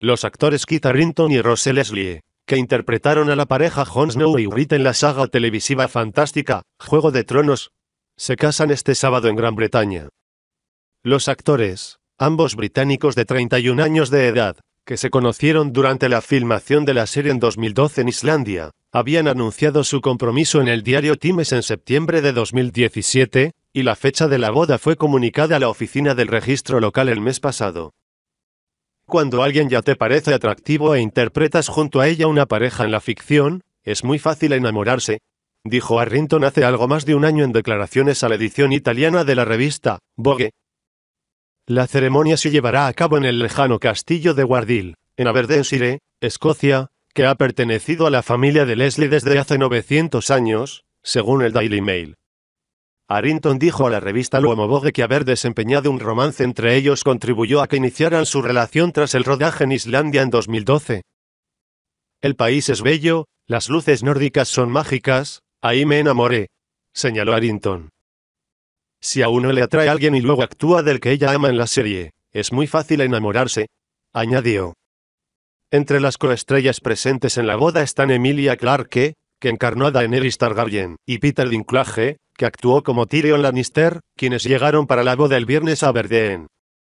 Los actores Keith Arrington y Rose Leslie, que interpretaron a la pareja Jon Snow y Wright en la saga televisiva fantástica, Juego de Tronos, se casan este sábado en Gran Bretaña. Los actores, ambos británicos de 31 años de edad, que se conocieron durante la filmación de la serie en 2012 en Islandia, habían anunciado su compromiso en el diario Times en septiembre de 2017, y la fecha de la boda fue comunicada a la oficina del registro local el mes pasado. Cuando alguien ya te parece atractivo e interpretas junto a ella una pareja en la ficción, es muy fácil enamorarse, dijo Arrington hace algo más de un año en declaraciones a la edición italiana de la revista Vogue. La ceremonia se llevará a cabo en el lejano castillo de Guardil, en Aberdeenshire, Escocia, que ha pertenecido a la familia de Leslie desde hace 900 años, según el Daily Mail. Harrington dijo a la revista Vogue que haber desempeñado un romance entre ellos contribuyó a que iniciaran su relación tras el rodaje en Islandia en 2012. El país es bello, las luces nórdicas son mágicas, ahí me enamoré, señaló Arrington. Si a uno le atrae alguien y luego actúa del que ella ama en la serie, es muy fácil enamorarse, añadió. Entre las coestrellas presentes en la boda están Emilia Clarke, que encarnada en Daenerys Targaryen, y Peter Dinklage, que actuó como Tyrion Lannister, quienes llegaron para la boda el viernes a Verdeen.